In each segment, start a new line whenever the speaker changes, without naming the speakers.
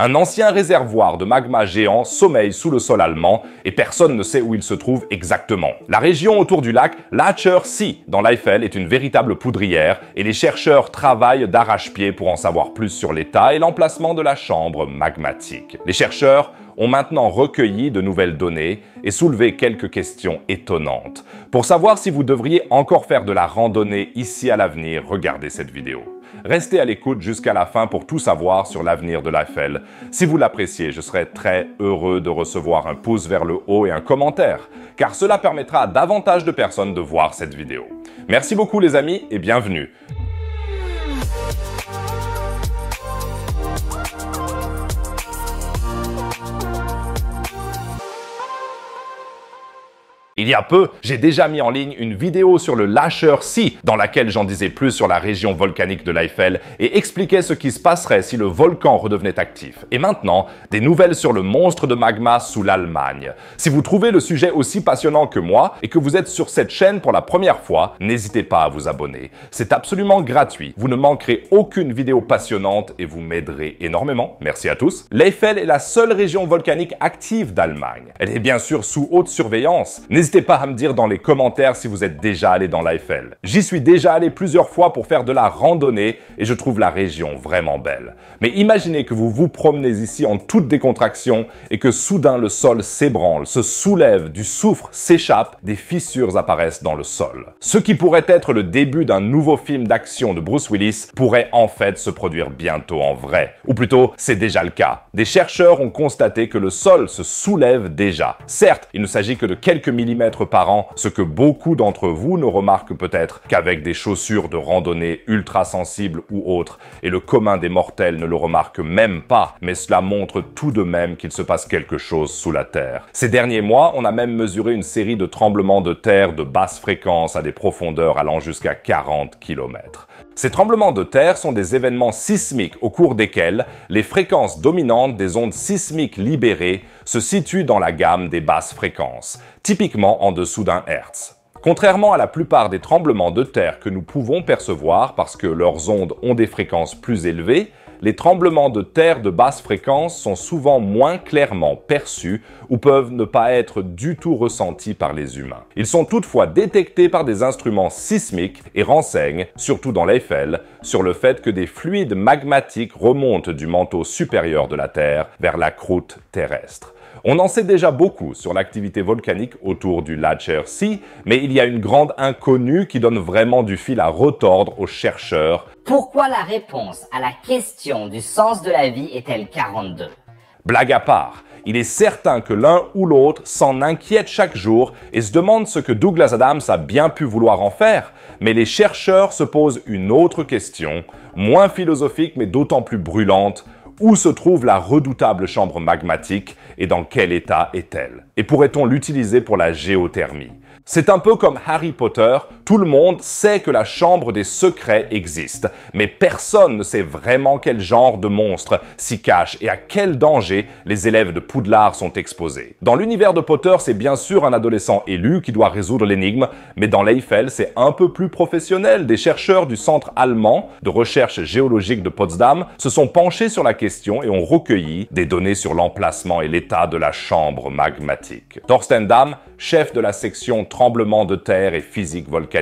Un ancien réservoir de magma géant sommeille sous le sol allemand et personne ne sait où il se trouve exactement. La région autour du lac Lacher See dans l'Eiffel est une véritable poudrière et les chercheurs travaillent d'arrache-pied pour en savoir plus sur l'état et l'emplacement de la chambre magmatique. Les chercheurs ont maintenant recueilli de nouvelles données et soulevé quelques questions étonnantes. Pour savoir si vous devriez encore faire de la randonnée ici à l'avenir, regardez cette vidéo. Restez à l'écoute jusqu'à la fin pour tout savoir sur l'avenir de l'IFL. Si vous l'appréciez, je serais très heureux de recevoir un pouce vers le haut et un commentaire, car cela permettra à davantage de personnes de voir cette vidéo. Merci beaucoup les amis et bienvenue. Il y a peu, j'ai déjà mis en ligne une vidéo sur le lâcheur si, dans laquelle j'en disais plus sur la région volcanique de l'Eiffel et expliquais ce qui se passerait si le volcan redevenait actif. Et maintenant, des nouvelles sur le monstre de magma sous l'Allemagne. Si vous trouvez le sujet aussi passionnant que moi et que vous êtes sur cette chaîne pour la première fois, n'hésitez pas à vous abonner. C'est absolument gratuit. Vous ne manquerez aucune vidéo passionnante et vous m'aiderez énormément. Merci à tous. L'Eiffel est la seule région volcanique active d'Allemagne. Elle est bien sûr sous haute surveillance pas à me dire dans les commentaires si vous êtes déjà allé dans l'IFL. J'y suis déjà allé plusieurs fois pour faire de la randonnée et je trouve la région vraiment belle. Mais imaginez que vous vous promenez ici en toute décontraction et que soudain le sol s'ébranle, se soulève, du soufre s'échappe, des fissures apparaissent dans le sol. Ce qui pourrait être le début d'un nouveau film d'action de Bruce Willis pourrait en fait se produire bientôt en vrai. Ou plutôt, c'est déjà le cas. Des chercheurs ont constaté que le sol se soulève déjà. Certes, il ne s'agit que de quelques millimètres par an, ce que beaucoup d'entre vous ne remarquent peut-être qu'avec des chaussures de randonnée ultra sensibles ou autres, et le commun des mortels ne le remarque même pas, mais cela montre tout de même qu'il se passe quelque chose sous la Terre. Ces derniers mois, on a même mesuré une série de tremblements de terre de basse fréquence à des profondeurs allant jusqu'à 40 km. Ces tremblements de terre sont des événements sismiques au cours desquels les fréquences dominantes des ondes sismiques libérées se situe dans la gamme des basses fréquences, typiquement en dessous d'un Hertz. Contrairement à la plupart des tremblements de terre que nous pouvons percevoir parce que leurs ondes ont des fréquences plus élevées, les tremblements de terre de basse fréquence sont souvent moins clairement perçus ou peuvent ne pas être du tout ressentis par les humains. Ils sont toutefois détectés par des instruments sismiques et renseignent, surtout dans l'Eiffel, sur le fait que des fluides magmatiques remontent du manteau supérieur de la Terre vers la croûte terrestre. On en sait déjà beaucoup sur l'activité volcanique autour du Lacher Sea, mais il y a une grande inconnue qui donne vraiment du fil à retordre aux chercheurs. Pourquoi la réponse à la question du sens de la vie est-elle 42 Blague à part, il est certain que l'un ou l'autre s'en inquiète chaque jour et se demande ce que Douglas Adams a bien pu vouloir en faire, mais les chercheurs se posent une autre question, moins philosophique mais d'autant plus brûlante, où se trouve la redoutable chambre magmatique et dans quel état est-elle Et pourrait-on l'utiliser pour la géothermie C'est un peu comme Harry Potter tout le monde sait que la Chambre des Secrets existe, mais personne ne sait vraiment quel genre de monstre s'y cache et à quel danger les élèves de Poudlard sont exposés. Dans l'univers de Potter, c'est bien sûr un adolescent élu qui doit résoudre l'énigme, mais dans l'Eiffel c'est un peu plus professionnel. Des chercheurs du Centre allemand de recherche géologique de Potsdam se sont penchés sur la question et ont recueilli des données sur l'emplacement et l'état de la chambre magmatique. Thorsten Damm, chef de la section tremblement de terre et physique volcanique,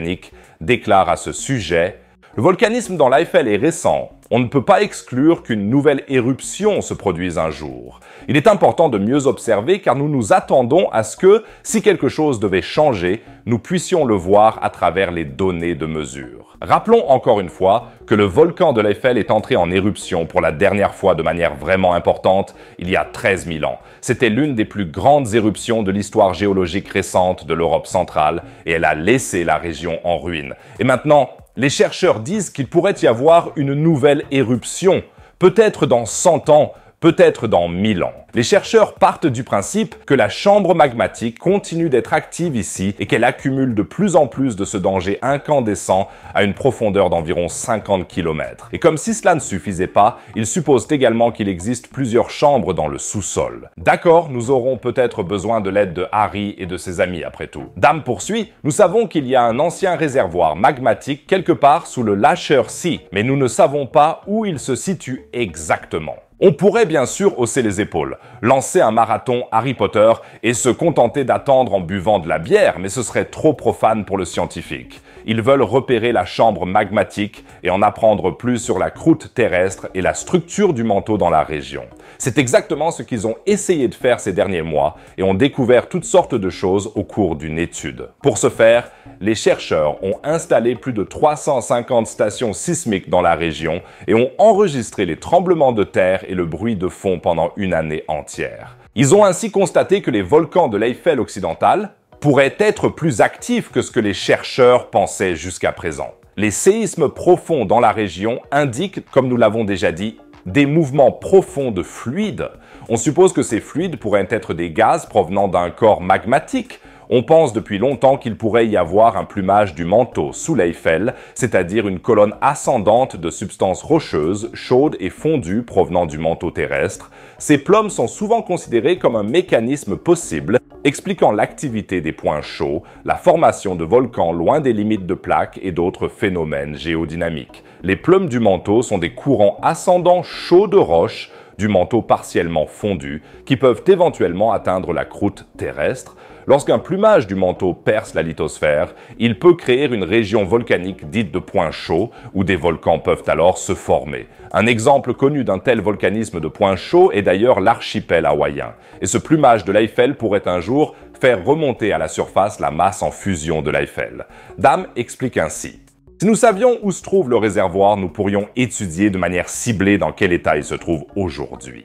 déclare à ce sujet Le volcanisme dans l'Eiffel est récent, on ne peut pas exclure qu'une nouvelle éruption se produise un jour. Il est important de mieux observer car nous nous attendons à ce que, si quelque chose devait changer, nous puissions le voir à travers les données de mesure. Rappelons encore une fois que le volcan de l'Eiffel est entré en éruption pour la dernière fois de manière vraiment importante il y a 13 000 ans. C'était l'une des plus grandes éruptions de l'histoire géologique récente de l'Europe centrale et elle a laissé la région en ruine. Et maintenant, les chercheurs disent qu'il pourrait y avoir une nouvelle éruption, peut-être dans 100 ans, peut-être dans 1000 ans. Les chercheurs partent du principe que la chambre magmatique continue d'être active ici et qu'elle accumule de plus en plus de ce danger incandescent à une profondeur d'environ 50 km. Et comme si cela ne suffisait pas, ils supposent également qu'il existe plusieurs chambres dans le sous-sol. D'accord, nous aurons peut-être besoin de l'aide de Harry et de ses amis après tout. Dame poursuit, nous savons qu'il y a un ancien réservoir magmatique quelque part sous le Lasher Sea, mais nous ne savons pas où il se situe exactement. On pourrait bien sûr hausser les épaules, lancer un marathon Harry Potter et se contenter d'attendre en buvant de la bière, mais ce serait trop profane pour le scientifique. Ils veulent repérer la chambre magmatique et en apprendre plus sur la croûte terrestre et la structure du manteau dans la région. C'est exactement ce qu'ils ont essayé de faire ces derniers mois et ont découvert toutes sortes de choses au cours d'une étude. Pour ce faire, les chercheurs ont installé plus de 350 stations sismiques dans la région et ont enregistré les tremblements de terre et le bruit de fond pendant une année entière. Ils ont ainsi constaté que les volcans de l'Eiffel occidental, pourrait être plus actif que ce que les chercheurs pensaient jusqu'à présent. Les séismes profonds dans la région indiquent, comme nous l'avons déjà dit, des mouvements profonds de fluides. On suppose que ces fluides pourraient être des gaz provenant d'un corps magmatique on pense depuis longtemps qu'il pourrait y avoir un plumage du manteau sous l'Eiffel, c'est-à-dire une colonne ascendante de substances rocheuses, chaudes et fondues provenant du manteau terrestre. Ces plumes sont souvent considérées comme un mécanisme possible expliquant l'activité des points chauds, la formation de volcans loin des limites de plaques et d'autres phénomènes géodynamiques. Les plumes du manteau sont des courants ascendants chauds de roches du manteau partiellement fondu, qui peuvent éventuellement atteindre la croûte terrestre. Lorsqu'un plumage du manteau perce la lithosphère, il peut créer une région volcanique dite de point chaud, où des volcans peuvent alors se former. Un exemple connu d'un tel volcanisme de point chaud est d'ailleurs l'archipel hawaïen. Et ce plumage de l'Eiffel pourrait un jour faire remonter à la surface la masse en fusion de l'Eiffel. Dame explique ainsi. Si nous savions où se trouve le réservoir, nous pourrions étudier de manière ciblée dans quel état il se trouve aujourd'hui.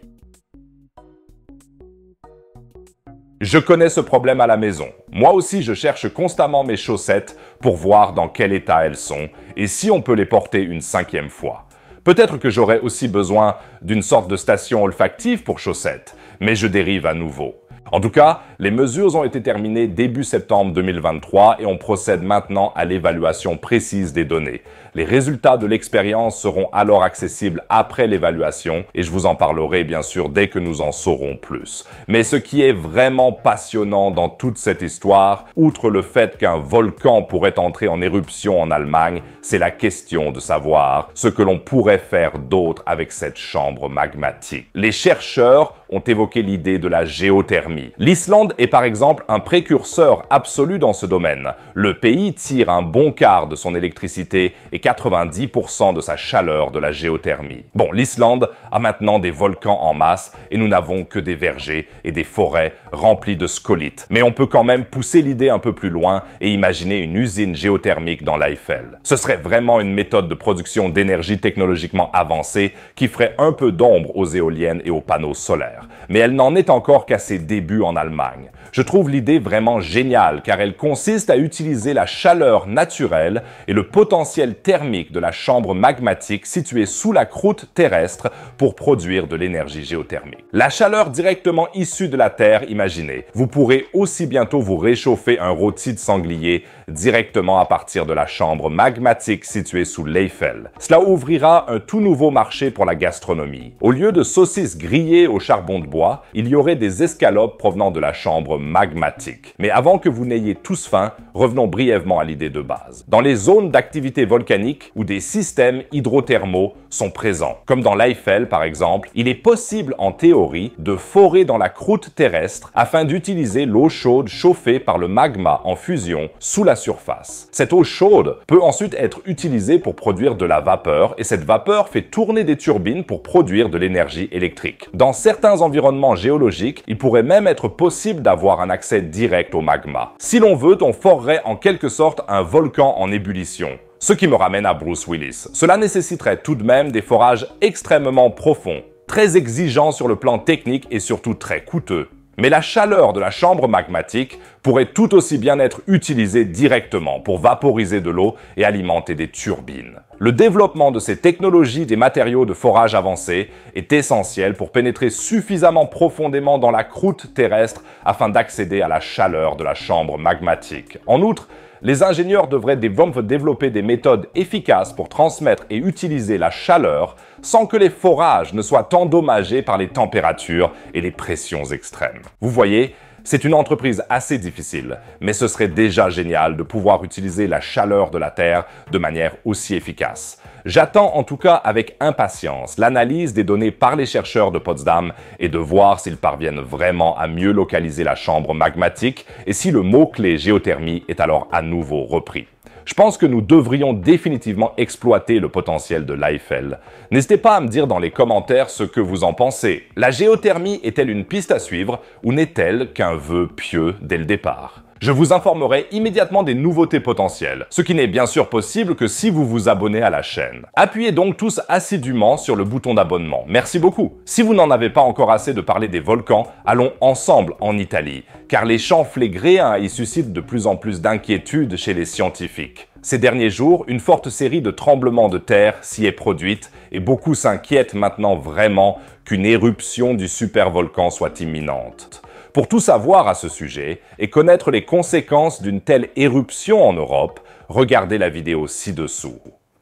Je connais ce problème à la maison. Moi aussi, je cherche constamment mes chaussettes pour voir dans quel état elles sont et si on peut les porter une cinquième fois. Peut-être que j'aurais aussi besoin d'une sorte de station olfactive pour chaussettes, mais je dérive à nouveau. En tout cas, les mesures ont été terminées début septembre 2023 et on procède maintenant à l'évaluation précise des données. Les résultats de l'expérience seront alors accessibles après l'évaluation et je vous en parlerai bien sûr dès que nous en saurons plus. Mais ce qui est vraiment passionnant dans toute cette histoire, outre le fait qu'un volcan pourrait entrer en éruption en Allemagne, c'est la question de savoir ce que l'on pourrait faire d'autre avec cette chambre magmatique. Les chercheurs ont évoqué l'idée de la géothermie L'Islande est par exemple un précurseur absolu dans ce domaine. Le pays tire un bon quart de son électricité et 90% de sa chaleur de la géothermie. Bon, l'Islande a maintenant des volcans en masse et nous n'avons que des vergers et des forêts remplies de scolites. Mais on peut quand même pousser l'idée un peu plus loin et imaginer une usine géothermique dans l'Eiffel. Ce serait vraiment une méthode de production d'énergie technologiquement avancée qui ferait un peu d'ombre aux éoliennes et aux panneaux solaires. Mais elle n'en est encore qu'à ses débuts en Allemagne. Je trouve l'idée vraiment géniale car elle consiste à utiliser la chaleur naturelle et le potentiel thermique de la chambre magmatique située sous la croûte terrestre pour produire de l'énergie géothermique. La chaleur directement issue de la Terre, imaginez, vous pourrez aussi bientôt vous réchauffer un rôti de sanglier directement à partir de la chambre magmatique située sous l'Eiffel. Cela ouvrira un tout nouveau marché pour la gastronomie. Au lieu de saucisses grillées au charbon de bois, il y aurait des escalopes provenant de la chambre magmatique. Mais avant que vous n'ayez tous faim, revenons brièvement à l'idée de base. Dans les zones d'activité volcanique où des systèmes hydrothermaux sont présents, comme dans l'Eiffel par exemple, il est possible en théorie de forer dans la croûte terrestre afin d'utiliser l'eau chaude chauffée par le magma en fusion sous la surface. Cette eau chaude peut ensuite être utilisée pour produire de la vapeur et cette vapeur fait tourner des turbines pour produire de l'énergie électrique. Dans certains environnements géologiques, il pourrait même être possible d'avoir un accès direct au magma. Si l'on veut, on forerait en quelque sorte un volcan en ébullition. Ce qui me ramène à Bruce Willis. Cela nécessiterait tout de même des forages extrêmement profonds, très exigeants sur le plan technique et surtout très coûteux. Mais la chaleur de la chambre magmatique pourrait tout aussi bien être utilisée directement pour vaporiser de l'eau et alimenter des turbines. Le développement de ces technologies des matériaux de forage avancés est essentiel pour pénétrer suffisamment profondément dans la croûte terrestre afin d'accéder à la chaleur de la chambre magmatique. En outre, les ingénieurs devraient développer des méthodes efficaces pour transmettre et utiliser la chaleur sans que les forages ne soient endommagés par les températures et les pressions extrêmes. Vous voyez, c'est une entreprise assez difficile, mais ce serait déjà génial de pouvoir utiliser la chaleur de la Terre de manière aussi efficace. J'attends en tout cas avec impatience l'analyse des données par les chercheurs de Potsdam et de voir s'ils parviennent vraiment à mieux localiser la chambre magmatique et si le mot-clé géothermie est alors à nouveau repris. Je pense que nous devrions définitivement exploiter le potentiel de l'Eiffel. N'hésitez pas à me dire dans les commentaires ce que vous en pensez. La géothermie est-elle une piste à suivre ou n'est-elle qu'un vœu pieux dès le départ je vous informerai immédiatement des nouveautés potentielles, ce qui n'est bien sûr possible que si vous vous abonnez à la chaîne. Appuyez donc tous assidûment sur le bouton d'abonnement. Merci beaucoup. Si vous n'en avez pas encore assez de parler des volcans, allons ensemble en Italie, car les champs flégréens y suscitent de plus en plus d'inquiétudes chez les scientifiques. Ces derniers jours, une forte série de tremblements de terre s'y est produite et beaucoup s'inquiètent maintenant vraiment qu'une éruption du supervolcan soit imminente. Pour tout savoir à ce sujet et connaître les conséquences d'une telle éruption en Europe, regardez la vidéo ci-dessous.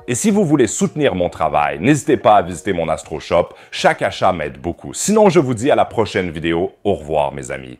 Et si vous voulez soutenir mon travail, n'hésitez pas à visiter mon Astro Shop, chaque achat m'aide beaucoup. Sinon, je vous dis à la prochaine vidéo. Au revoir mes amis.